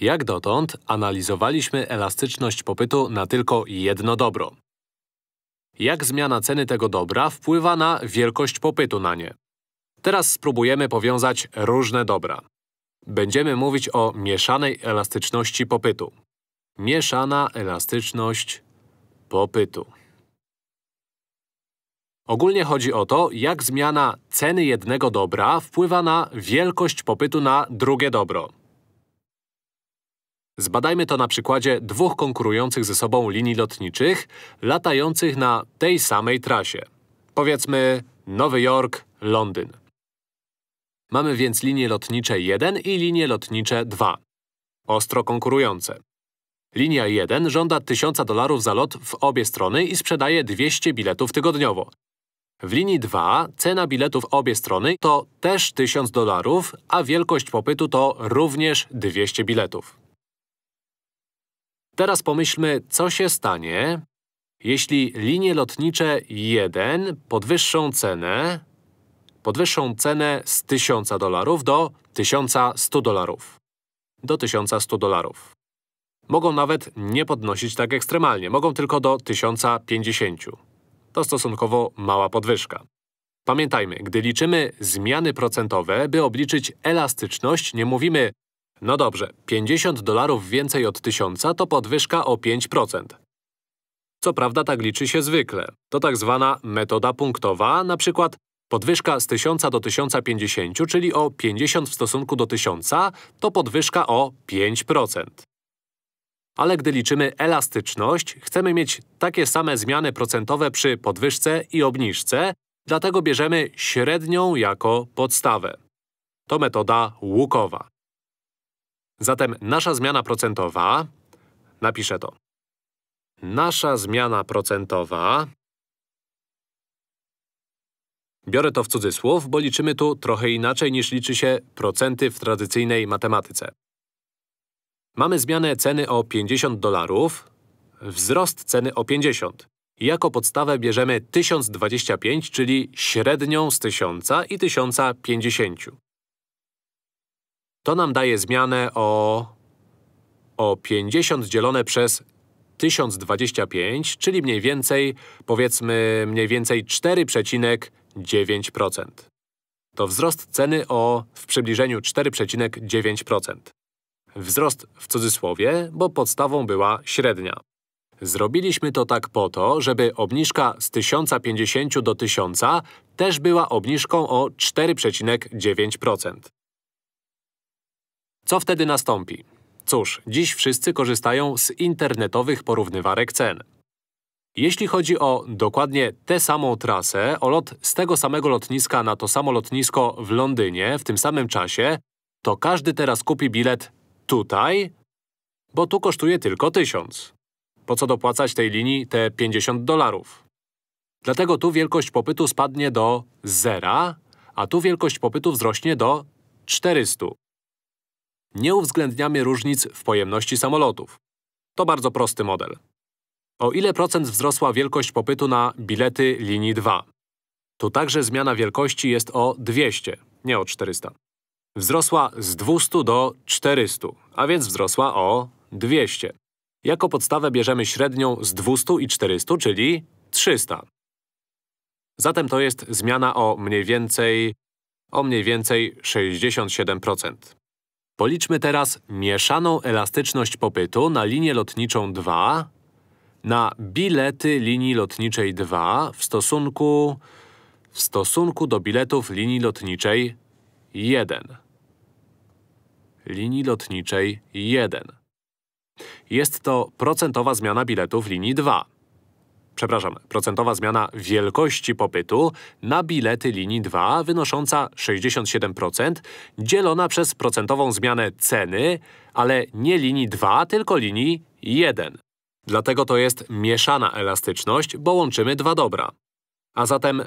Jak dotąd analizowaliśmy elastyczność popytu na tylko jedno dobro. Jak zmiana ceny tego dobra wpływa na wielkość popytu na nie? Teraz spróbujemy powiązać różne dobra. Będziemy mówić o mieszanej elastyczności popytu. Mieszana elastyczność popytu. Ogólnie chodzi o to, jak zmiana ceny jednego dobra wpływa na wielkość popytu na drugie dobro. Zbadajmy to na przykładzie dwóch konkurujących ze sobą linii lotniczych, latających na tej samej trasie. Powiedzmy Nowy Jork, Londyn. Mamy więc linie lotnicze 1 i linie lotnicze 2. Ostro konkurujące. Linia 1 żąda 1000 dolarów za lot w obie strony i sprzedaje 200 biletów tygodniowo. W linii 2 cena biletów obie strony to też 1000 dolarów, a wielkość popytu to również 200 biletów. Teraz pomyślmy, co się stanie, jeśli linie lotnicze 1 podwyższą cenę, podwyższą cenę z 1000 dolarów do 1100 dolarów. Do 1100 dolarów. Mogą nawet nie podnosić tak ekstremalnie, mogą tylko do 1050. To stosunkowo mała podwyżka. Pamiętajmy, gdy liczymy zmiany procentowe, by obliczyć elastyczność, nie mówimy no dobrze, 50 dolarów więcej od 1000 to podwyżka o 5%. Co prawda tak liczy się zwykle. To tak zwana metoda punktowa, na przykład podwyżka z 1000 do 1050, czyli o 50 w stosunku do 1000, to podwyżka o 5%. Ale gdy liczymy elastyczność, chcemy mieć takie same zmiany procentowe przy podwyżce i obniżce, dlatego bierzemy średnią jako podstawę. To metoda łukowa. Zatem nasza zmiana procentowa… Napiszę to. Nasza zmiana procentowa… Biorę to w cudzysłów, bo liczymy tu trochę inaczej niż liczy się procenty w tradycyjnej matematyce. Mamy zmianę ceny o 50 dolarów, wzrost ceny o 50. Jako podstawę bierzemy 1025, czyli średnią z 1000 i 1050. To nam daje zmianę o… o 50 dzielone przez 1025, czyli mniej więcej, powiedzmy, mniej więcej 4,9%. To wzrost ceny o w przybliżeniu 4,9%. Wzrost w cudzysłowie, bo podstawą była średnia. Zrobiliśmy to tak po to, żeby obniżka z 1050 do 1000 też była obniżką o 4,9%. Co wtedy nastąpi? Cóż, dziś wszyscy korzystają z internetowych porównywarek cen. Jeśli chodzi o dokładnie tę samą trasę, o lot z tego samego lotniska na to samo lotnisko w Londynie w tym samym czasie, to każdy teraz kupi bilet tutaj, bo tu kosztuje tylko 1000. Po co dopłacać tej linii te 50 dolarów? Dlatego tu wielkość popytu spadnie do zera, a tu wielkość popytu wzrośnie do 400 nie uwzględniamy różnic w pojemności samolotów. To bardzo prosty model. O ile procent wzrosła wielkość popytu na bilety linii 2? Tu także zmiana wielkości jest o 200, nie o 400. Wzrosła z 200 do 400, a więc wzrosła o 200. Jako podstawę bierzemy średnią z 200 i 400, czyli 300. Zatem to jest zmiana o mniej więcej… o mniej więcej 67%. Policzmy teraz mieszaną elastyczność popytu na linię lotniczą 2 na bilety linii lotniczej 2 w stosunku, w stosunku do biletów linii lotniczej 1. Linii lotniczej 1. Jest to procentowa zmiana biletów linii 2 przepraszam, procentowa zmiana wielkości popytu na bilety linii 2 wynosząca 67%, dzielona przez procentową zmianę ceny, ale nie linii 2, tylko linii 1. Dlatego to jest mieszana elastyczność, bo łączymy dwa dobra. A zatem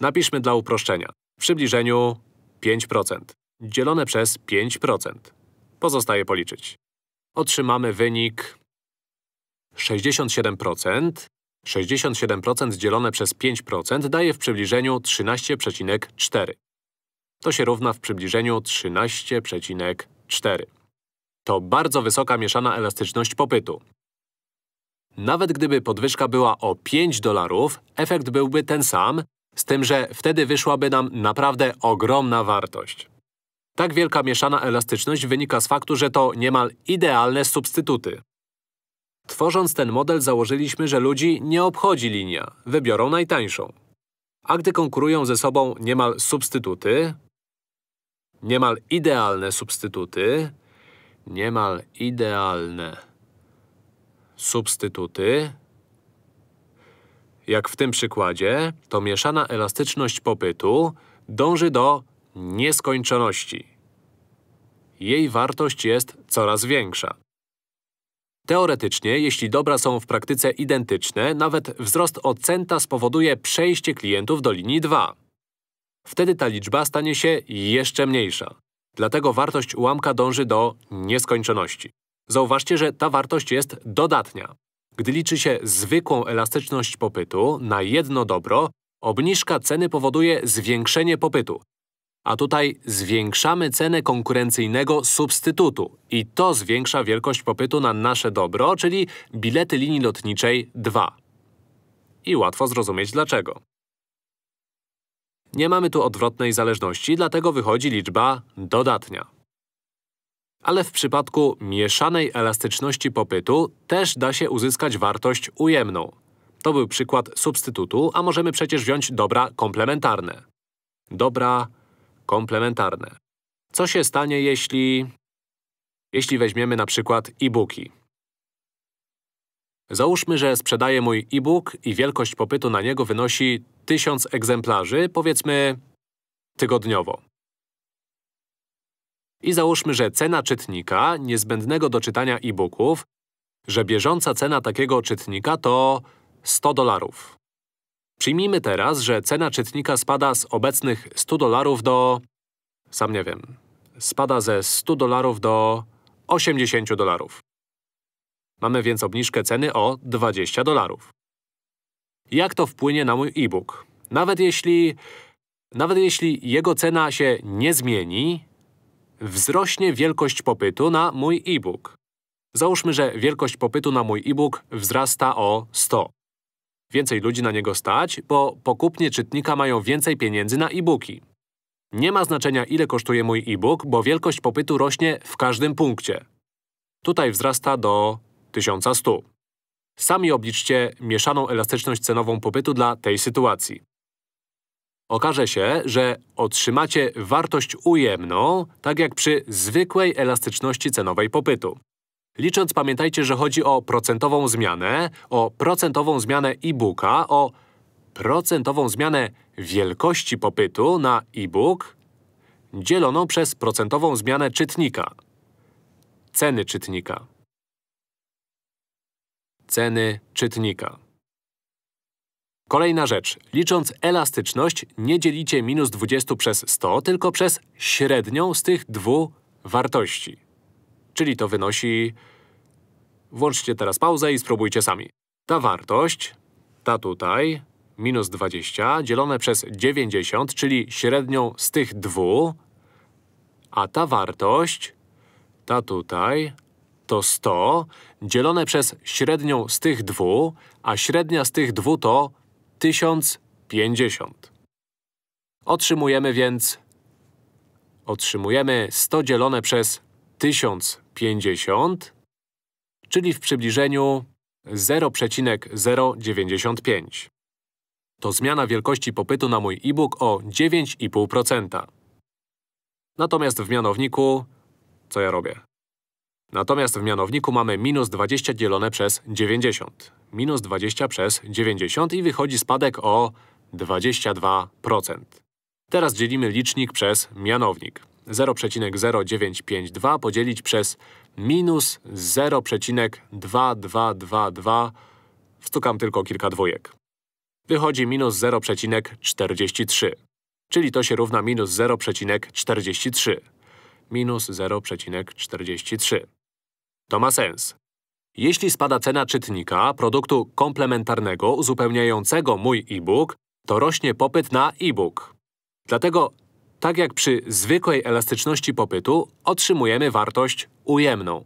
napiszmy dla uproszczenia. W przybliżeniu 5% dzielone przez 5%. Pozostaje policzyć. Otrzymamy wynik 67% 67% dzielone przez 5% daje w przybliżeniu 13,4. To się równa w przybliżeniu 13,4. To bardzo wysoka mieszana elastyczność popytu. Nawet gdyby podwyżka była o 5 dolarów, efekt byłby ten sam, z tym, że wtedy wyszłaby nam naprawdę ogromna wartość. Tak wielka mieszana elastyczność wynika z faktu, że to niemal idealne substytuty. Tworząc ten model założyliśmy, że ludzi nie obchodzi linia, wybiorą najtańszą. A gdy konkurują ze sobą niemal substytuty, niemal idealne substytuty, niemal idealne substytuty, jak w tym przykładzie, to mieszana elastyczność popytu dąży do nieskończoności. Jej wartość jest coraz większa. Teoretycznie, jeśli dobra są w praktyce identyczne, nawet wzrost o centa spowoduje przejście klientów do linii 2. Wtedy ta liczba stanie się jeszcze mniejsza. Dlatego wartość ułamka dąży do nieskończoności. Zauważcie, że ta wartość jest dodatnia. Gdy liczy się zwykłą elastyczność popytu na jedno dobro, obniżka ceny powoduje zwiększenie popytu, a tutaj zwiększamy cenę konkurencyjnego substytutu i to zwiększa wielkość popytu na nasze dobro, czyli bilety linii lotniczej 2. I łatwo zrozumieć dlaczego. Nie mamy tu odwrotnej zależności, dlatego wychodzi liczba dodatnia. Ale w przypadku mieszanej elastyczności popytu też da się uzyskać wartość ujemną. To był przykład substytutu, a możemy przecież wziąć dobra komplementarne. Dobra komplementarne. Co się stanie, jeśli… jeśli weźmiemy na przykład e-booki. Załóżmy, że sprzedaję mój e-book i wielkość popytu na niego wynosi 1000 egzemplarzy, powiedzmy tygodniowo. I załóżmy, że cena czytnika, niezbędnego do czytania e-booków, że bieżąca cena takiego czytnika to 100 dolarów. Przyjmijmy teraz, że cena czytnika spada z obecnych 100 dolarów do… sam nie wiem. Spada ze 100 dolarów do 80 dolarów. Mamy więc obniżkę ceny o 20 dolarów. Jak to wpłynie na mój e-book? Nawet jeśli… Nawet jeśli jego cena się nie zmieni, wzrośnie wielkość popytu na mój e-book. Załóżmy, że wielkość popytu na mój e-book wzrasta o 100. Więcej ludzi na niego stać, bo pokupnie czytnika mają więcej pieniędzy na e-booki. Nie ma znaczenia, ile kosztuje mój e-book, bo wielkość popytu rośnie w każdym punkcie. Tutaj wzrasta do 1100. Sami obliczcie mieszaną elastyczność cenową popytu dla tej sytuacji. Okaże się, że otrzymacie wartość ujemną, tak jak przy zwykłej elastyczności cenowej popytu. Licząc pamiętajcie, że chodzi o procentową zmianę, o procentową zmianę e-booka, o procentową zmianę wielkości popytu na e-book dzieloną przez procentową zmianę czytnika. Ceny czytnika. Ceny czytnika. Kolejna rzecz. Licząc elastyczność, nie dzielicie minus 20 przez 100, tylko przez średnią z tych dwóch wartości. Czyli to wynosi… Włączcie teraz pauzę i spróbujcie sami. Ta wartość, ta tutaj, minus 20, dzielone przez 90, czyli średnią z tych dwóch, a ta wartość, ta tutaj, to 100, dzielone przez średnią z tych dwóch, a średnia z tych dwóch to 1050. Otrzymujemy więc… Otrzymujemy 100 dzielone przez 1050. 50, czyli w przybliżeniu 0,095. To zmiana wielkości popytu na mój e-book o 9,5%. Natomiast w mianowniku… co ja robię? Natomiast w mianowniku mamy minus 20 dzielone przez 90. Minus 20 przez 90 i wychodzi spadek o 22%. Teraz dzielimy licznik przez mianownik. 0,0952 podzielić przez minus 0,2222, wstukam tylko kilka dwójek. Wychodzi minus 0,43, czyli to się równa minus 0,43. Minus 0,43. To ma sens. Jeśli spada cena czytnika, produktu komplementarnego uzupełniającego mój e-book, to rośnie popyt na e-book. Dlatego tak jak przy zwykłej elastyczności popytu, otrzymujemy wartość ujemną.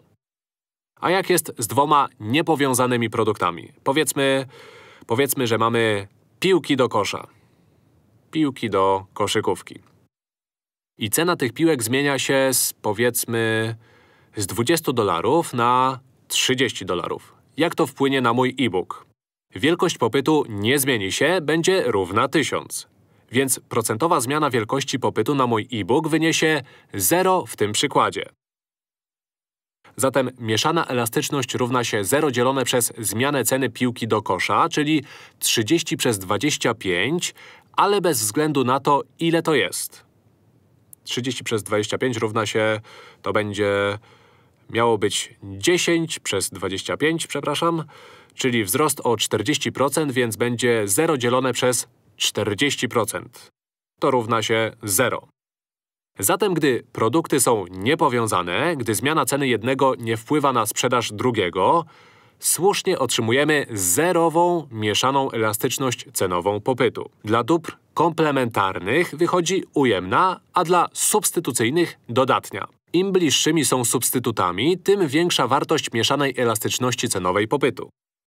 A jak jest z dwoma niepowiązanymi produktami? Powiedzmy, powiedzmy, że mamy piłki do kosza. Piłki do koszykówki. I cena tych piłek zmienia się z, powiedzmy, z 20 dolarów na 30 dolarów. Jak to wpłynie na mój e-book? Wielkość popytu nie zmieni się, będzie równa 1000. Więc procentowa zmiana wielkości popytu na mój e-book wyniesie 0 w tym przykładzie. Zatem mieszana elastyczność równa się 0 dzielone przez zmianę ceny piłki do kosza, czyli 30 przez 25, ale bez względu na to, ile to jest. 30 przez 25 równa się… to będzie… miało być 10 przez 25, przepraszam, czyli wzrost o 40%, więc będzie 0 dzielone przez 40%. To równa się 0. Zatem gdy produkty są niepowiązane, gdy zmiana ceny jednego nie wpływa na sprzedaż drugiego, słusznie otrzymujemy zerową mieszaną elastyczność cenową popytu. Dla dóbr komplementarnych wychodzi ujemna, a dla substytucyjnych dodatnia. Im bliższymi są substytutami, tym większa wartość mieszanej elastyczności cenowej popytu.